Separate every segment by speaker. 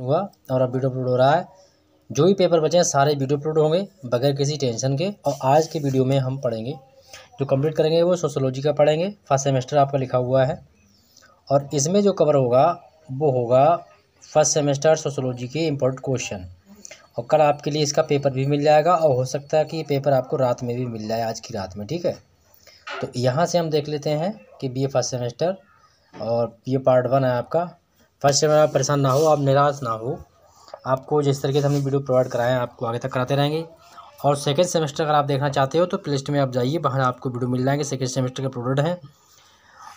Speaker 1: हुआ और अब वीडियो अपलोड हो रहा है जो भी पेपर बचे हैं सारे वीडियो अपलोड होंगे बगैर किसी टेंशन के और आज के वीडियो में हम पढ़ेंगे जो कंप्लीट करेंगे वो सोशोलॉजी का पढ़ेंगे फर्स्ट सेमेस्टर आपका लिखा हुआ है और इसमें जो कवर होगा वो होगा फर्स्ट सेमेस्टर सोशोलॉजी के इम्पोर्टेंट क्वेश्चन और कल आपके लिए इसका पेपर भी मिल जाएगा और हो सकता है कि पेपर आपको रात में भी मिल जाए आज की रात में ठीक है तो यहाँ से हम देख लेते हैं कि बी ए फर्स्ट सेमेस्टर और ये पार्ट वन है आपका फर्स्ट टाइम आप परेशान ना हो आप निराश ना हो आपको जिस तरीके से हमने वीडियो प्रोवाइड कराए हैं आपको आगे तक कराते रहेंगे और सेकेंड सेमेस्टर अगर आप देखना चाहते हो तो प्ले में आप जाइए बाहर आपको वीडियो मिल जाएंगे सेकेंड सेमेस्टर के प्रोडक्ट हैं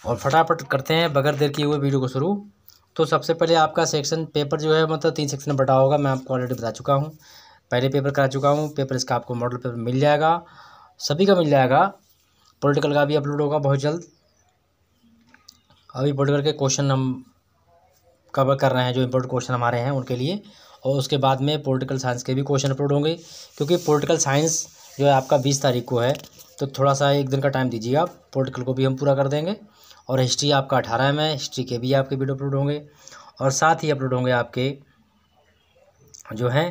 Speaker 1: और फटाफट करते हैं बगैर देर किए हुए वीडियो को शुरू तो सबसे पहले आपका सेक्शन पेपर जो है मतलब तीन सेक्शन में बटा होगा मैं आपको ऑलरेडी बता चुका हूँ पहले पेपर करा चुका हूँ पेपर इसका आपको मॉडल पेपर मिल जाएगा सभी का मिल जाएगा पॉलिटिकल का भी अपलोड होगा बहुत जल्द अभी पॉलिटिकल के क्वेश्चन हम कवर कर रहे हैं जो इम्पोर्टेंट क्वेश्चन हमारे हैं उनके लिए और उसके बाद में पॉलिटिकल साइंस के भी क्वेश्चन अपलोड होंगे क्योंकि पॉलिटिकल साइंस जो है आपका बीस तारीख को है तो थोड़ा सा एक दिन का टाइम दीजिए आप पॉलिटिकल को भी हम पूरा कर देंगे और हिस्ट्री आपका अठारह में हिस्ट्री के भी आपके वीडियो अपलोड होंगे और साथ ही अपलोड होंगे आपके जो हैं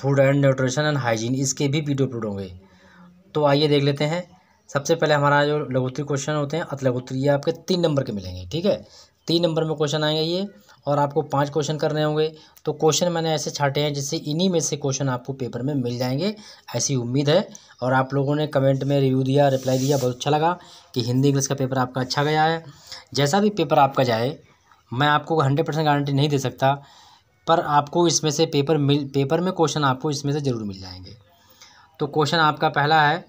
Speaker 1: food and nutrition and hygiene इसके भी वीडियो अपलोड होंगे तो आइए देख लेते हैं सबसे पहले हमारा जो लघुत्री क्वेश्चन होते हैं अत लघुत्री ये आपके तीन नंबर के मिलेंगे ठीक है तीन नंबर में क्वेश्चन आएंगे ये और आपको पांच क्वेश्चन करने होंगे तो क्वेश्चन मैंने ऐसे छाटे हैं जिससे इन्हीं में से क्वेश्चन आपको पेपर में मिल जाएंगे ऐसी उम्मीद है और आप लोगों ने कमेंट में रिव्यू दिया रिप्लाई दिया बहुत अच्छा लगा कि हिंदी इंग्लिश का पेपर आपका अच्छा गया है जैसा भी पेपर आपका जाए मैं आपको हंड्रेड परसेंट गारंटी नहीं दे सकता पर आपको इसमें से पेपर मिल पेपर में क्वेश्चन आपको इसमें से ज़रूर मिल जाएंगे तो क्वेश्चन आपका पहला है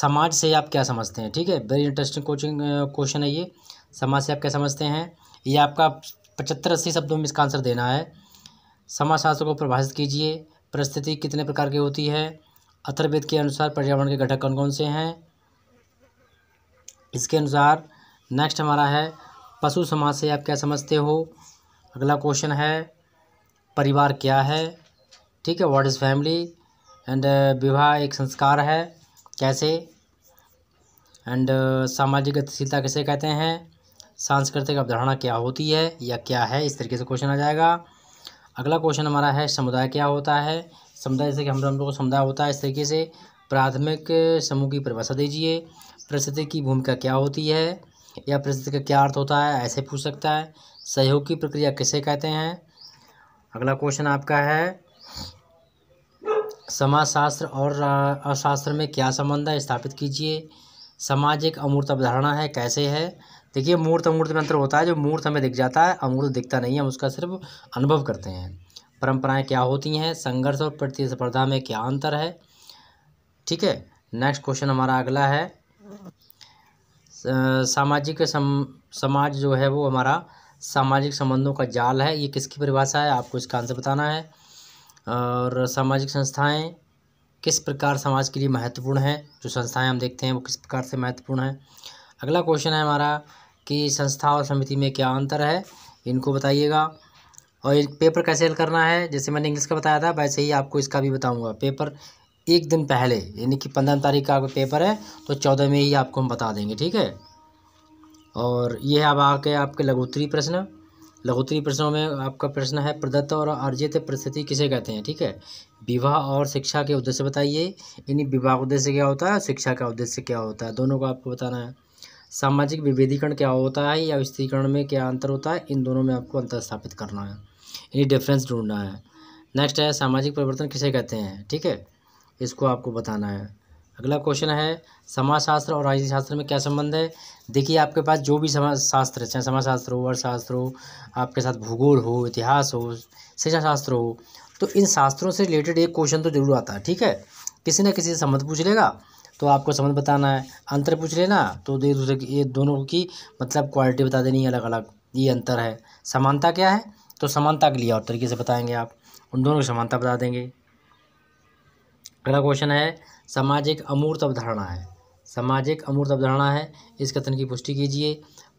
Speaker 1: समाज से आप क्या समझते हैं ठीक है वेरी इंटरेस्टिंग कोचिंग क्वेश्चन है ये समाज से आप क्या समझते हैं ये आपका पचहत्तर अस्सी शब्दों में इसका आंसर देना है समाजशास्त्र को प्रभाषित कीजिए परिस्थिति कितने प्रकार की होती है अथर्वेद के अनुसार पर्यावरण के घटक कौन कौन से हैं इसके अनुसार नेक्स्ट हमारा है पशु समाज से आप क्या समझते हो अगला क्वेश्चन है परिवार क्या है ठीक है व्हाट इज़ फैमिली एंड विवाह एक संस्कार है कैसे एंड सामाजिक गतिशीलता कैसे कहते हैं सांस्कृतिक अवधारणा क्या होती है या क्या है इस तरीके से क्वेश्चन आ जाएगा अगला क्वेश्चन हमारा है समुदाय क्या होता है समुदाय जैसे कि हम लोग को समुदाय होता है इस तरीके से प्राथमिक समूह की परिभाषा दीजिए परिस्थिति की भूमिका क्या होती है या परिस्थिति का क्या अर्थ होता है ऐसे पूछ सकता है सहयोग की प्रक्रिया किसे कहते हैं अगला क्वेश्चन आपका है समाजशास्त्र और अर्थशास्त्र में क्या संबंध है स्थापित कीजिए सामाजिक अमूर्त अवधारणा है कैसे है देखिए मूर्त अमूर्त में अंतर होता है जो मूर्त हमें दिख जाता है अमूर्त दिखता नहीं है हम उसका सिर्फ अनुभव करते हैं परंपराएं क्या होती हैं संघर्ष और प्रतिस्पर्धा में क्या अंतर है ठीक है नेक्स्ट क्वेश्चन हमारा अगला है सामाजिक सम, समाज जो है वो हमारा सामाजिक संबंधों का जाल है ये किसकी परिभाषा है आपको इसका आंसर बताना है और सामाजिक संस्थाएं किस प्रकार समाज के लिए महत्वपूर्ण हैं जो संस्थाएं हम देखते हैं वो किस प्रकार से महत्वपूर्ण हैं अगला क्वेश्चन है हमारा कि संस्था और समिति में क्या अंतर है इनको बताइएगा और एक पेपर कैसे हल करना है जैसे मैंने इंग्लिश का बताया था वैसे ही आपको इसका भी बताऊंगा पेपर एक दिन पहले यानी कि पंद्रह तारीख का आपका पेपर है तो चौदह में ही आपको हम बता देंगे ठीक है और ये है अब आके आपके लघुत्तरी प्रश्न लघुत्तरी प्रश्नों में आपका प्रश्न है प्रदत्त और अर्जित परिस्थिति किसे कहते हैं ठीक है विवाह और शिक्षा के उद्देश्य बताइए यानी विवाह का उद्देश्य क्या होता है शिक्षा का उद्देश्य क्या होता है दोनों को आपको बताना है सामाजिक विभेदीकरण क्या होता है या स्त्रीकरण में क्या अंतर होता है इन दोनों में आपको अंतर स्थापित करना है यानी डिफरेंस ढूंढना है नेक्स्ट है सामाजिक परिवर्तन किसे कहते हैं ठीक है इसको आपको बताना है अगला क्वेश्चन है समाजशास्त्र और राजनीति शास्त्र में क्या संबंध है देखिए आपके पास जो भी समाज शास्त्र चाहे समाजशास्त्र हो अर्थशास्त्र हो आपके साथ भूगोल हो इतिहास हो शिक्षा शास्त्र हो तो इन शास्त्रों से रिलेटेड एक क्वेश्चन तो जरूर आता है ठीक है किसी न किसी से संबंध पूछ लेगा तो आपको समझ बताना है अंतर पूछ लेना तो एक दूसरे की ये दोनों की मतलब क्वालिटी बता देनी अलग अलग ये अंतर है समानता क्या है तो समानता के लिए और तरीके से बताएंगे आप उन दोनों की समानता बता देंगे अगला क्वेश्चन है सामाजिक अमूर्त अवधारणा है सामाजिक अमूर्त अवधारणा है इस कथन की पुष्टि कीजिए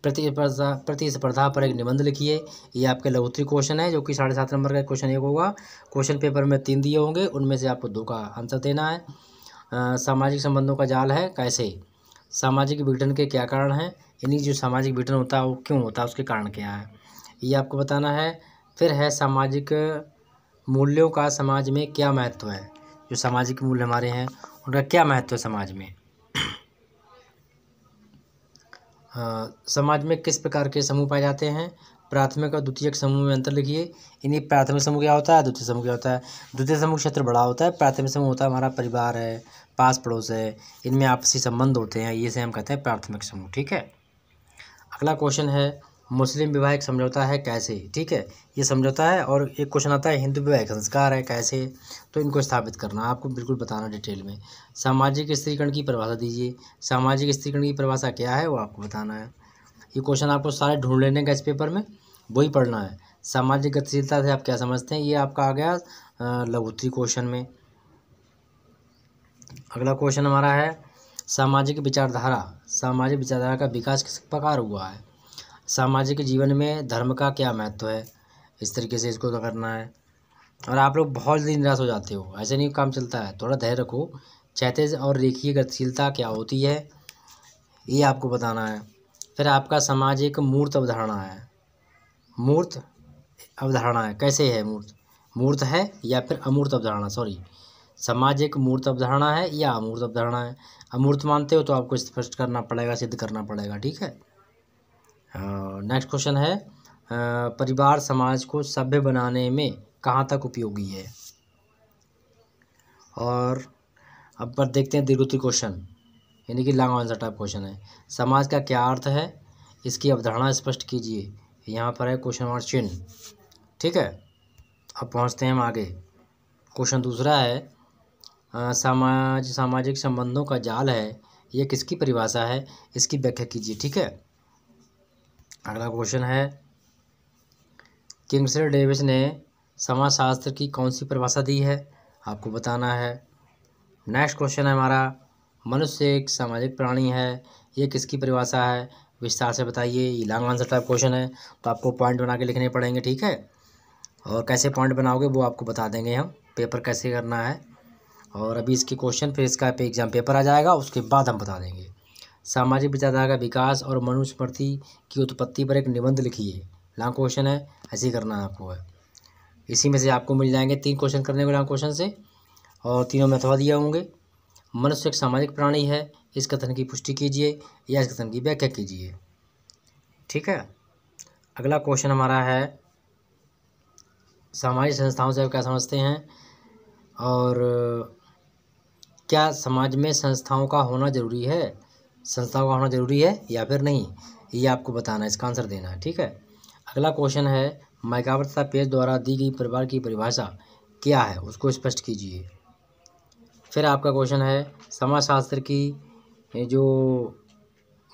Speaker 1: प्रतिस्पर्धा प्रतिस्पर्धा पर एक निबंध लिखिए ये आपके लघुत्री क्वेश्चन है जो कि साढ़े सात नंबर का क्वेश्चन एक होगा क्वेश्चन पेपर में तीन दिए होंगे उनमें से आपको दो का आंसर देना है सामाजिक संबंधों का जाल है कैसे सामाजिक विघटन के क्या कारण हैं यानी जो सामाजिक विघटन होता है वो क्यों होता है उसके कारण क्या है ये आपको बताना है फिर है सामाजिक मूल्यों का समाज में क्या महत्व है जो सामाजिक मूल्य हमारे हैं उनका क्या महत्व है समाज में आ, समाज में किस प्रकार के समूह पाए जाते हैं प्राथमिक और द्वितीयक समूह में अंतर लिखिए इन्हीं प्राथमिक समूह क्या होता है द्वितीय समूह क्या होता है द्वितीय समूह क्षेत्र बड़ा होता है प्राथमिक समूह होता है हमारा परिवार है पास पड़ोस है इनमें आपसी संबंध होते हैं ये से हम कहते हैं प्राथमिक समूह ठीक है अगला क्वेश्चन है मुस्लिम विवाहिक समझौता है कैसे ठीक है ये समझौता है और एक क्वेश्चन आता है हिंदू विवाहिक संस्कार है कैसे तो इनको स्थापित करना आपको बिल्कुल बताना डिटेल में सामाजिक स्त्रीकरण की परिभाषा दीजिए सामाजिक स्त्रीकरण की परिभाषा क्या है वो आपको बताना है ये क्वेश्चन आपको सारे ढूंढ लेने का इस पेपर में वही पढ़ना है सामाजिक गतिशीलता से आप क्या समझते हैं ये आपका आ गया लघुत्री क्वेश्चन में अगला क्वेश्चन हमारा है सामाजिक विचारधारा सामाजिक विचारधारा का विकास किस प्रकार हुआ है सामाजिक जीवन में धर्म का क्या महत्व है इस तरीके से इसको तो करना है और आप लोग बहुत जल्दी निराश हो जाते हो ऐसे नहीं काम चलता है थोड़ा धैर्य रखो चैतेज और रेखीय गतिशीलता क्या होती है ये आपको बताना है फिर आपका समाज एक मूर्त अवधारणा है मूर्त अवधारणा है कैसे है मूर्त मूर्त है या फिर अमूर्त अवधारणा सॉरी समाज एक मूर्त अवधारणा है या अमूर्त अवधारणा है अमूर्त मानते हो तो आपको स्पष्ट करना पड़ेगा सिद्ध करना पड़ेगा ठीक है नेक्स्ट हाँ, क्वेश्चन है परिवार समाज को सभ्य बनाने में कहाँ तक उपयोगी है और अब पर देखते हैं दीर्घोत्तरी क्वेश्चन यानी कि लॉन्ग आंसर टाइप क्वेश्चन है समाज का क्या अर्थ है इसकी अवधारणा स्पष्ट कीजिए यहाँ पर है क्वेश्चन नंबर चिन्ह ठीक है अब पहुँचते हैं हम आगे क्वेश्चन दूसरा है आ, समाज सामाजिक संबंधों का जाल है यह किसकी परिभाषा है इसकी व्याख्या कीजिए ठीक है अगला क्वेश्चन है किंग्सर डेविस ने समाजशास्त्र की कौन सी परिभाषा दी है आपको बताना है नेक्स्ट क्वेश्चन है हमारा मनुष्य एक सामाजिक प्राणी है ये किसकी परिभाषा है विस्तार से बताइए ये लॉन्ग आंसर टाइप क्वेश्चन है तो आपको पॉइंट बना के लिखने पड़ेंगे ठीक है और कैसे पॉइंट बनाओगे वो आपको बता देंगे हम पेपर कैसे करना है और अभी इसके क्वेश्चन फिर इसका पे एग्ज़ाम पेपर आ जाएगा उसके बाद हम बता देंगे सामाजिक विचारधारा का विकास और मनुस्मृति की उत्पत्ति पर एक निबंध लिखिए लॉन्ग क्वेश्चन है ऐसे ही करना है आपको है इसी में से आपको मिल जाएंगे तीन क्वेश्चन करने के लॉन्ग क्वेश्चन से और तीनों में अथवा होंगे मनुष्य एक सामाजिक प्राणी है इस कथन की पुष्टि कीजिए या इस कथन की व्याख्या कीजिए ठीक है अगला क्वेश्चन हमारा है सामाजिक संस्थाओं से आप क्या समझते हैं और क्या समाज में संस्थाओं का होना ज़रूरी है संस्थाओं का होना ज़रूरी है या फिर नहीं ये आपको बताना है इसका आंसर देना है ठीक है अगला क्वेश्चन है माइकावर तथा पेज द्वारा दी गई परिवार की परिभाषा क्या है उसको स्पष्ट कीजिए फिर आपका क्वेश्चन है समाजशास्त्र की जो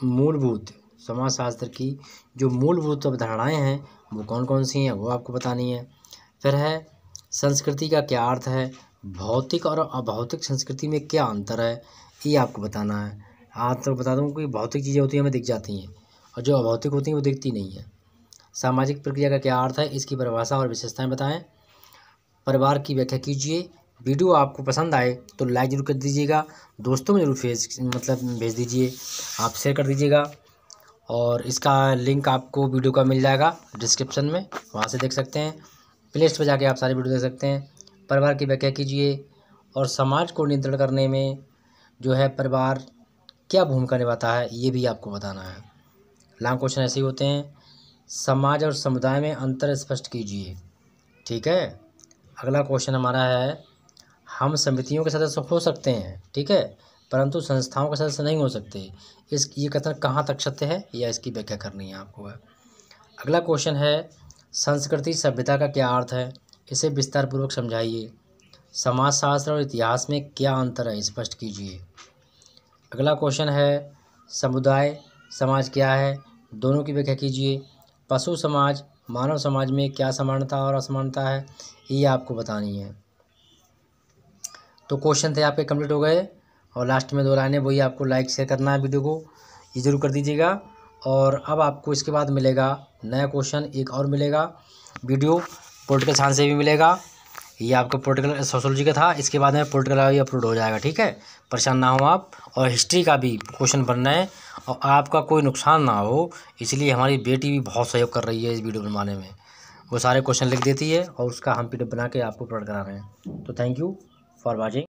Speaker 1: मूलभूत समाजशास्त्र की जो मूलभूत अवधारणाएँ हैं वो कौन कौन सी हैं वो आपको बतानी है फिर है संस्कृति का क्या अर्थ है भौतिक और अभौतिक संस्कृति में क्या अंतर है ये आपको बताना है आज तक तो बता दूँ कि भौतिक चीज़ें होती हैं हमें दिख जाती हैं और जो अभौतिक होती हैं वो दिखती नहीं है सामाजिक प्रक्रिया का क्या अर्थ है इसकी परिभाषा और विशेषताएं बताएं परिवार की व्याख्या कीजिए वीडियो आपको पसंद आए तो लाइक ज़रूर कर दीजिएगा दोस्तों में ज़रूर फेज मतलब भेज दीजिए आप शेयर कर दीजिएगा और इसका लिंक आपको वीडियो का मिल जाएगा डिस्क्रिप्शन में वहाँ से देख सकते हैं प्ले पर जाके आप सारी वीडियो देख सकते हैं परिवार की व्याख्या कीजिए और समाज को नियंत्रण करने में जो है परिवार क्या भूमिका निभाता है ये भी आपको बताना है लॉन्ग क्वेश्चन ऐसे होते हैं समाज और समुदाय में अंतर स्पष्ट कीजिए ठीक है अगला क्वेश्चन हमारा है हम समितियों के सदस्य हो सकते हैं ठीक है परंतु संस्थाओं के सदस्य नहीं हो सकते इस ये कथन कहाँ तक सत्य है या इसकी व्याख्या करनी है आपको अगला क्वेश्चन है संस्कृति सभ्यता का क्या अर्थ है इसे विस्तारपूर्वक समझाइए समाजशास्त्र और इतिहास में क्या अंतर है स्पष्ट कीजिए अगला क्वेश्चन है समुदाय समाज क्या है दोनों की व्याख्या कीजिए पशु समाज मानव समाज में क्या समानता और असमानता है ये आपको बतानी है तो क्वेश्चन थे आपके कंप्लीट हो गए और लास्ट में दो लाइनें वही आपको लाइक शेयर करना है वीडियो को ये ज़रूर कर दीजिएगा और अब आपको इसके बाद मिलेगा नया क्वेश्चन एक और मिलेगा वीडियो पोलिटिकल साइंस से भी मिलेगा ये आपका पोलिटिकल सोशोलॉजी का था इसके बाद में पोलिटिकल भी अपलोड हो जाएगा ठीक है परेशान ना हो आप और हिस्ट्री का भी क्वेश्चन बनना है और आपका कोई नुकसान ना हो इसलिए हमारी बेटी भी बहुत सहयोग कर रही है इस वीडियो बनवाने में वो सारे क्वेश्चन लिख देती है और उसका हम पी बना के आपको अपलोड करा रहे हैं तो थैंक यू for watching